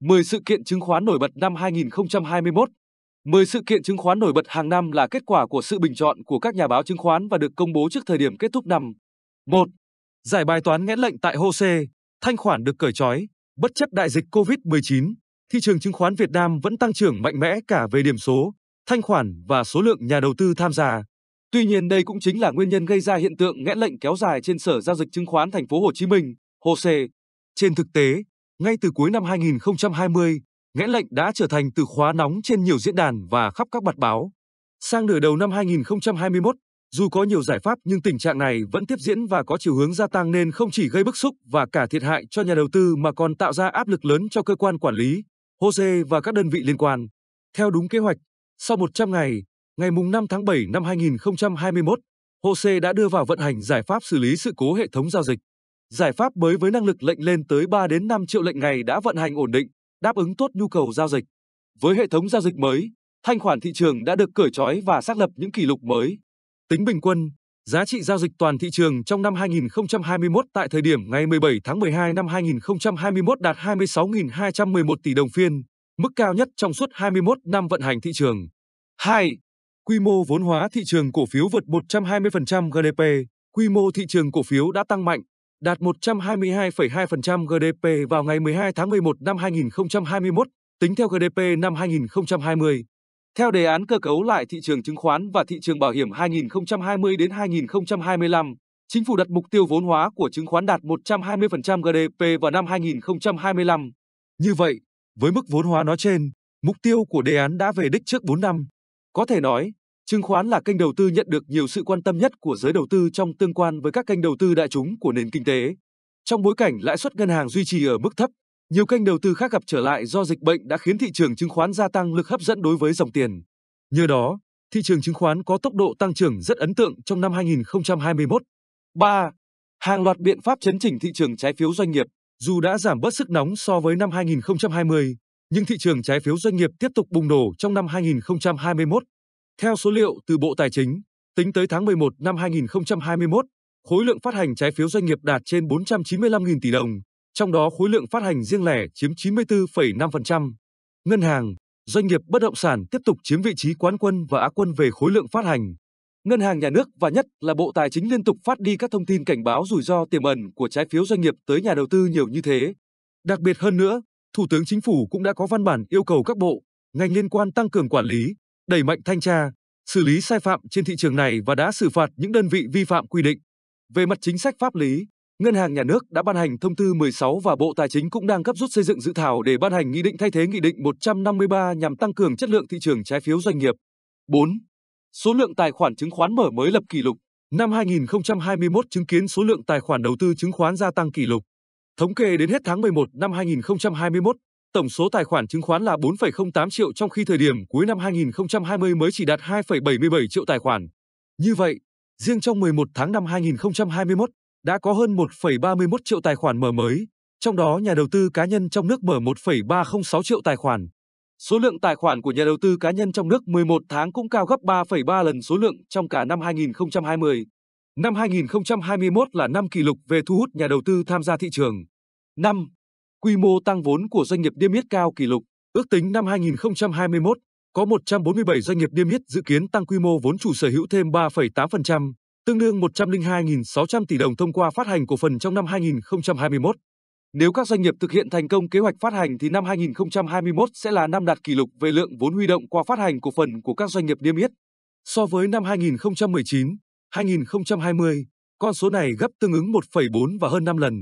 10 sự kiện chứng khoán nổi bật năm 2021. 10 sự kiện chứng khoán nổi bật hàng năm là kết quả của sự bình chọn của các nhà báo chứng khoán và được công bố trước thời điểm kết thúc năm. 1. Giải bài toán nghẽn lệnh tại HOSE, thanh khoản được cởi trói, bất chấp đại dịch COVID-19, thị trường chứng khoán Việt Nam vẫn tăng trưởng mạnh mẽ cả về điểm số, thanh khoản và số lượng nhà đầu tư tham gia. Tuy nhiên đây cũng chính là nguyên nhân gây ra hiện tượng nghẽn lệnh kéo dài trên Sở giao dịch chứng khoán Thành phố Hồ Chí Minh, HOSE. Trên thực tế, ngay từ cuối năm 2020, nghẽn lệnh đã trở thành từ khóa nóng trên nhiều diễn đàn và khắp các mặt báo. Sang nửa đầu năm 2021, dù có nhiều giải pháp nhưng tình trạng này vẫn tiếp diễn và có chiều hướng gia tăng nên không chỉ gây bức xúc và cả thiệt hại cho nhà đầu tư mà còn tạo ra áp lực lớn cho cơ quan quản lý, sơ và các đơn vị liên quan. Theo đúng kế hoạch, sau 100 ngày, ngày 5 tháng 7 năm 2021, sơ đã đưa vào vận hành giải pháp xử lý sự cố hệ thống giao dịch. Giải pháp mới với năng lực lệnh lên tới 3 đến 5 triệu lệnh ngày đã vận hành ổn định, đáp ứng tốt nhu cầu giao dịch. Với hệ thống giao dịch mới, thanh khoản thị trường đã được cởi trói và xác lập những kỷ lục mới. Tính bình quân, giá trị giao dịch toàn thị trường trong năm 2021 tại thời điểm ngày 17 tháng 12 năm 2021 đạt 26.211 tỷ đồng phiên, mức cao nhất trong suốt 21 năm vận hành thị trường. 2. Quy mô vốn hóa thị trường cổ phiếu vượt 120% GDP, quy mô thị trường cổ phiếu đã tăng mạnh, đạt 122,2% GDP vào ngày 12 tháng 11 năm 2021, tính theo GDP năm 2020. Theo đề án cơ cấu lại thị trường chứng khoán và thị trường bảo hiểm 2020 đến 2025, chính phủ đặt mục tiêu vốn hóa của chứng khoán đạt 120% GDP vào năm 2025. Như vậy, với mức vốn hóa nói trên, mục tiêu của đề án đã về đích trước 4 năm. Có thể nói, Chứng khoán là kênh đầu tư nhận được nhiều sự quan tâm nhất của giới đầu tư trong tương quan với các kênh đầu tư đại chúng của nền kinh tế. Trong bối cảnh lãi suất ngân hàng duy trì ở mức thấp, nhiều kênh đầu tư khác gặp trở lại do dịch bệnh đã khiến thị trường chứng khoán gia tăng lực hấp dẫn đối với dòng tiền. Nhờ đó, thị trường chứng khoán có tốc độ tăng trưởng rất ấn tượng trong năm 2021. 3. Hàng loạt biện pháp chấn chỉnh thị trường trái phiếu doanh nghiệp, dù đã giảm bớt sức nóng so với năm 2020, nhưng thị trường trái phiếu doanh nghiệp tiếp tục bùng nổ trong năm 2021. Theo số liệu từ Bộ Tài chính, tính tới tháng 11 năm 2021, khối lượng phát hành trái phiếu doanh nghiệp đạt trên 495.000 tỷ đồng, trong đó khối lượng phát hành riêng lẻ chiếm 94,5%. Ngân hàng, doanh nghiệp bất động sản tiếp tục chiếm vị trí quán quân và á quân về khối lượng phát hành. Ngân hàng nhà nước và nhất là Bộ Tài chính liên tục phát đi các thông tin cảnh báo rủi ro tiềm ẩn của trái phiếu doanh nghiệp tới nhà đầu tư nhiều như thế. Đặc biệt hơn nữa, Thủ tướng Chính phủ cũng đã có văn bản yêu cầu các bộ, ngành liên quan tăng cường quản lý, đẩy mạnh thanh tra, xử lý sai phạm trên thị trường này và đã xử phạt những đơn vị vi phạm quy định. Về mặt chính sách pháp lý, Ngân hàng Nhà nước đã ban hành thông tư 16 và Bộ Tài chính cũng đang gấp rút xây dựng dự thảo để ban hành nghị định thay thế nghị định 153 nhằm tăng cường chất lượng thị trường trái phiếu doanh nghiệp. 4. Số lượng tài khoản chứng khoán mở mới lập kỷ lục. Năm 2021 chứng kiến số lượng tài khoản đầu tư chứng khoán gia tăng kỷ lục. Thống kê đến hết tháng 11 năm 2021, tổng số tài khoản chứng khoán là 4,08 triệu trong khi thời điểm cuối năm 2020 mới chỉ đạt 2,77 triệu tài khoản. Như vậy, riêng trong 11 tháng năm 2021 đã có hơn 1,31 triệu tài khoản mở mới, trong đó nhà đầu tư cá nhân trong nước mở 1,306 triệu tài khoản. Số lượng tài khoản của nhà đầu tư cá nhân trong nước 11 tháng cũng cao gấp 3,3 lần số lượng trong cả năm 2020. Năm 2021 là năm kỷ lục về thu hút nhà đầu tư tham gia thị trường. 5 quy mô tăng vốn của doanh nghiệp niêm yết cao kỷ lục. Ước tính năm 2021, có 147 doanh nghiệp niêm yết dự kiến tăng quy mô vốn chủ sở hữu thêm 3,8%, tương đương 102.600 tỷ đồng thông qua phát hành cổ phần trong năm 2021. Nếu các doanh nghiệp thực hiện thành công kế hoạch phát hành thì năm 2021 sẽ là năm đạt kỷ lục về lượng vốn huy động qua phát hành cổ phần của các doanh nghiệp niêm yết. So với năm 2019, 2020, con số này gấp tương ứng 1,4 và hơn 5 lần.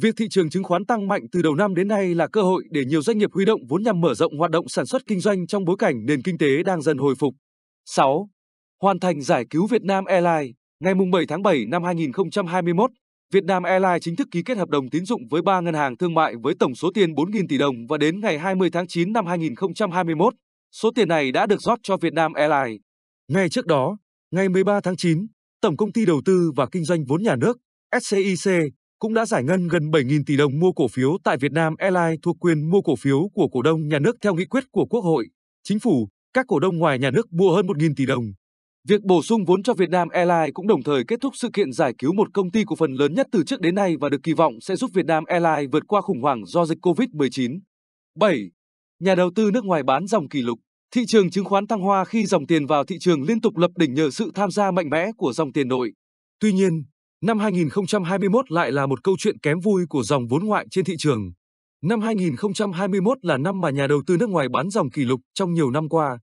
Việc thị trường chứng khoán tăng mạnh từ đầu năm đến nay là cơ hội để nhiều doanh nghiệp huy động vốn nhằm mở rộng hoạt động sản xuất kinh doanh trong bối cảnh nền kinh tế đang dần hồi phục. 6. Hoàn thành giải cứu Việt Nam Airlines Ngày 7 tháng 7 năm 2021, Việt Nam Airlines chính thức ký kết hợp đồng tín dụng với 3 ngân hàng thương mại với tổng số tiền 4.000 tỷ đồng và đến ngày 20 tháng 9 năm 2021, số tiền này đã được rót cho Việt Nam Airlines. Ngay trước đó, ngày 13 tháng 9, Tổng công ty Đầu tư và Kinh doanh vốn nhà nước SCIC cũng đã giải ngân gần 7.000 tỷ đồng mua cổ phiếu tại Việt Nam Airlines thuộc quyền mua cổ phiếu của cổ đông nhà nước theo nghị quyết của Quốc hội, Chính phủ, các cổ đông ngoài nhà nước mua hơn 1.000 tỷ đồng. Việc bổ sung vốn cho Việt Nam Airlines cũng đồng thời kết thúc sự kiện giải cứu một công ty cổ phần lớn nhất từ trước đến nay và được kỳ vọng sẽ giúp Việt Nam Airlines vượt qua khủng hoảng do dịch COVID-19. 7. Nhà đầu tư nước ngoài bán dòng kỷ lục Thị trường chứng khoán thăng hoa khi dòng tiền vào thị trường liên tục lập đỉnh nhờ sự tham gia mạnh mẽ của dòng tiền nội. Tuy nhiên, Năm 2021 lại là một câu chuyện kém vui của dòng vốn ngoại trên thị trường. Năm 2021 là năm mà nhà đầu tư nước ngoài bán dòng kỷ lục trong nhiều năm qua.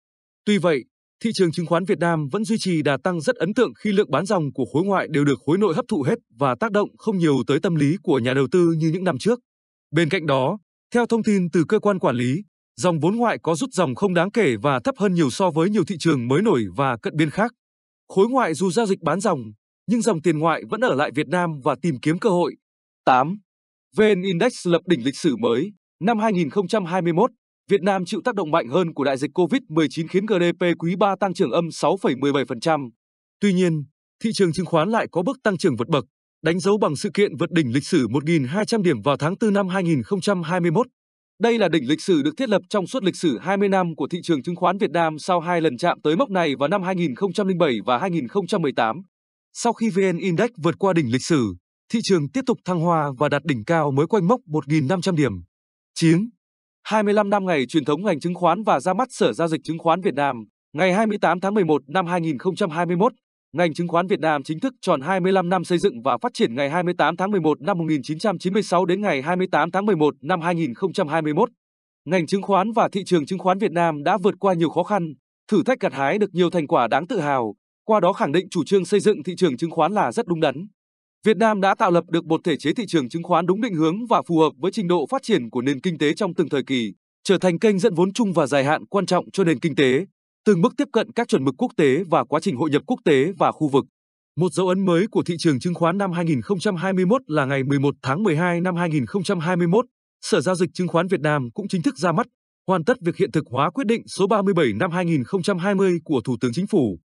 Tuy vậy, thị trường chứng khoán Việt Nam vẫn duy trì đà tăng rất ấn tượng khi lượng bán dòng của khối ngoại đều được khối nội hấp thụ hết và tác động không nhiều tới tâm lý của nhà đầu tư như những năm trước. Bên cạnh đó, theo thông tin từ cơ quan quản lý, dòng vốn ngoại có rút dòng không đáng kể và thấp hơn nhiều so với nhiều thị trường mới nổi và cận biên khác. Khối ngoại dù giao dịch bán dòng nhưng dòng tiền ngoại vẫn ở lại Việt Nam và tìm kiếm cơ hội. 8. VN Index lập đỉnh lịch sử mới. Năm 2021, Việt Nam chịu tác động mạnh hơn của đại dịch COVID-19 khiến GDP quý 3 tăng trưởng âm 6,17%. Tuy nhiên, thị trường chứng khoán lại có bước tăng trưởng vượt bậc, đánh dấu bằng sự kiện vượt đỉnh lịch sử 1.200 điểm vào tháng 4 năm 2021. Đây là đỉnh lịch sử được thiết lập trong suốt lịch sử 20 năm của thị trường chứng khoán Việt Nam sau hai lần chạm tới mốc này vào năm 2007 và 2018. Sau khi VN Index vượt qua đỉnh lịch sử, thị trường tiếp tục thăng hoa và đạt đỉnh cao mới quanh mốc 1.500 điểm. Chiến 25 năm ngày truyền thống ngành chứng khoán và ra mắt Sở Giao dịch Chứng khoán Việt Nam, ngày 28 tháng 11 năm 2021, ngành chứng khoán Việt Nam chính thức tròn 25 năm xây dựng và phát triển ngày 28 tháng 11 năm 1996 đến ngày 28 tháng 11 năm 2021. Ngành chứng khoán và thị trường chứng khoán Việt Nam đã vượt qua nhiều khó khăn, thử thách gặt hái được nhiều thành quả đáng tự hào, qua đó khẳng định chủ trương xây dựng thị trường chứng khoán là rất đúng đắn. Việt Nam đã tạo lập được một thể chế thị trường chứng khoán đúng định hướng và phù hợp với trình độ phát triển của nền kinh tế trong từng thời kỳ, trở thành kênh dẫn vốn chung và dài hạn quan trọng cho nền kinh tế, từng bước tiếp cận các chuẩn mực quốc tế và quá trình hội nhập quốc tế và khu vực. Một dấu ấn mới của thị trường chứng khoán năm 2021 là ngày 11 tháng 12 năm 2021, Sở Giao dịch Chứng khoán Việt Nam cũng chính thức ra mắt, hoàn tất việc hiện thực hóa quyết định số 37 năm 2020 của Thủ tướng Chính phủ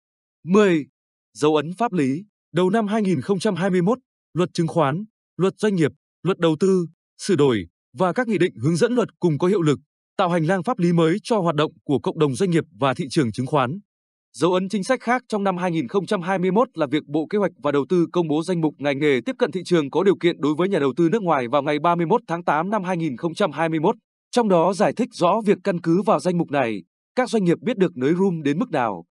10. Dấu ấn pháp lý Đầu năm 2021, luật chứng khoán, luật doanh nghiệp, luật đầu tư, sửa đổi và các nghị định hướng dẫn luật cùng có hiệu lực, tạo hành lang pháp lý mới cho hoạt động của cộng đồng doanh nghiệp và thị trường chứng khoán. Dấu ấn chính sách khác trong năm 2021 là việc Bộ Kế hoạch và Đầu tư công bố danh mục ngành nghề tiếp cận thị trường có điều kiện đối với nhà đầu tư nước ngoài vào ngày 31 tháng 8 năm 2021, trong đó giải thích rõ việc căn cứ vào danh mục này, các doanh nghiệp biết được nới room đến mức nào,